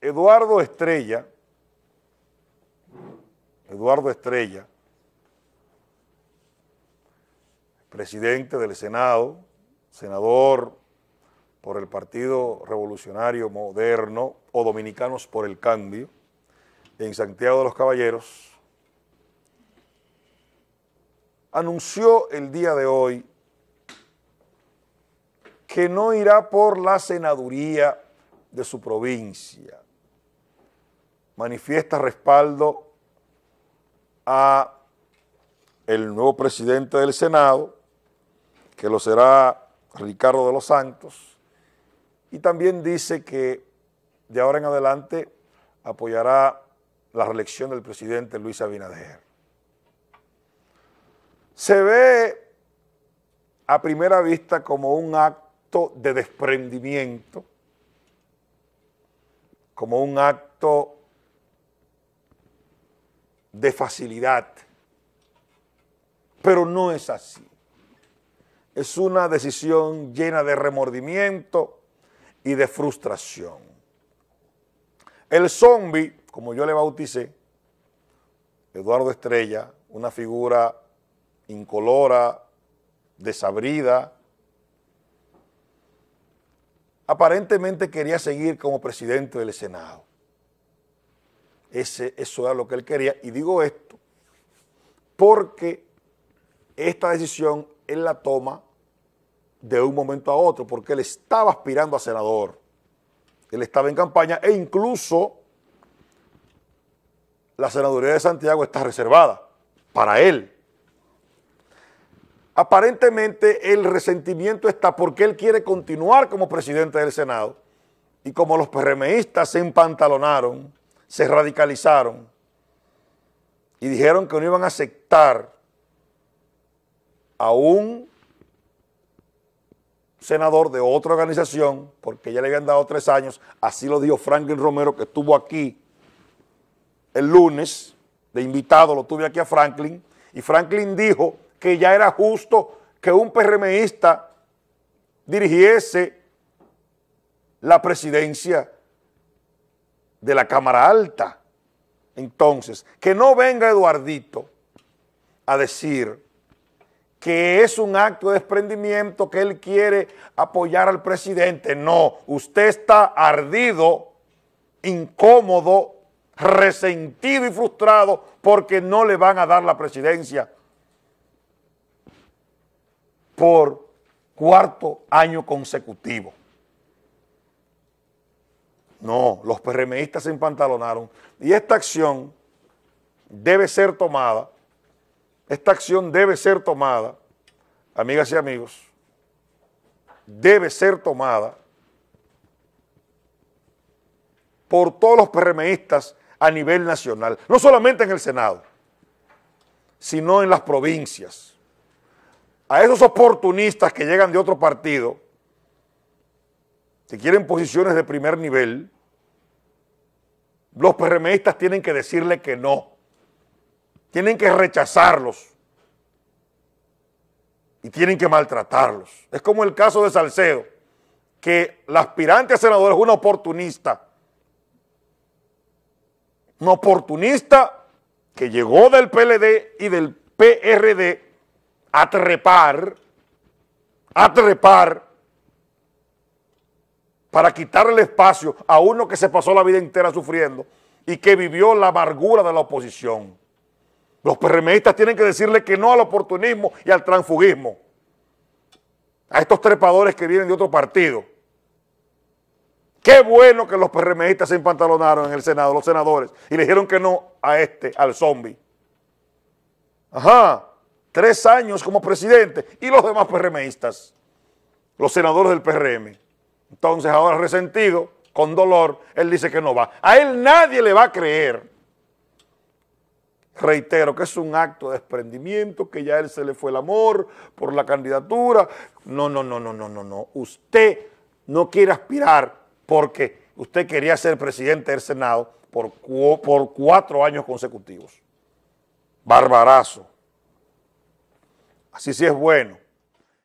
Eduardo Estrella, Eduardo Estrella, presidente del Senado, senador por el Partido Revolucionario Moderno o Dominicanos por el Cambio, en Santiago de los Caballeros, anunció el día de hoy que no irá por la senaduría de su provincia, manifiesta respaldo a el nuevo presidente del Senado, que lo será Ricardo de los Santos, y también dice que de ahora en adelante apoyará la reelección del presidente Luis Abinader. Se ve a primera vista como un acto de desprendimiento, como un acto de facilidad. Pero no es así. Es una decisión llena de remordimiento y de frustración. El zombi, como yo le bauticé, Eduardo Estrella, una figura incolora, desabrida, aparentemente quería seguir como presidente del Senado eso era lo que él quería. Y digo esto porque esta decisión él la toma de un momento a otro, porque él estaba aspirando a senador. Él estaba en campaña e incluso la senaduría de Santiago está reservada para él. Aparentemente el resentimiento está porque él quiere continuar como presidente del Senado y como los PRMistas se empantalonaron se radicalizaron y dijeron que no iban a aceptar a un senador de otra organización, porque ya le habían dado tres años, así lo dijo Franklin Romero, que estuvo aquí el lunes, de invitado, lo tuve aquí a Franklin, y Franklin dijo que ya era justo que un PRMista dirigiese la presidencia de la Cámara Alta. Entonces, que no venga Eduardito a decir que es un acto de desprendimiento, que él quiere apoyar al presidente. No, usted está ardido, incómodo, resentido y frustrado porque no le van a dar la presidencia por cuarto año consecutivo. No, los PRMistas se empantalonaron. Y esta acción debe ser tomada, esta acción debe ser tomada, amigas y amigos, debe ser tomada por todos los PRMistas a nivel nacional, no solamente en el Senado, sino en las provincias. A esos oportunistas que llegan de otro partido, que quieren posiciones de primer nivel, los PRMistas tienen que decirle que no. Tienen que rechazarlos. Y tienen que maltratarlos. Es como el caso de Salcedo, que la aspirante a senador es una oportunista. un oportunista que llegó del PLD y del PRD a trepar, a trepar para quitarle el espacio a uno que se pasó la vida entera sufriendo y que vivió la amargura de la oposición. Los PRMistas tienen que decirle que no al oportunismo y al transfugismo. A estos trepadores que vienen de otro partido. Qué bueno que los PRMistas se empantalonaron en el Senado, los senadores, y le dijeron que no a este, al zombie. Ajá, tres años como presidente y los demás PRMistas, los senadores del PRM. Entonces ahora resentido, con dolor, él dice que no va. A él nadie le va a creer. Reitero que es un acto de desprendimiento, que ya él se le fue el amor por la candidatura. No, no, no, no, no, no, no. Usted no quiere aspirar porque usted quería ser presidente del Senado por, por cuatro años consecutivos. Barbarazo. Así sí es bueno.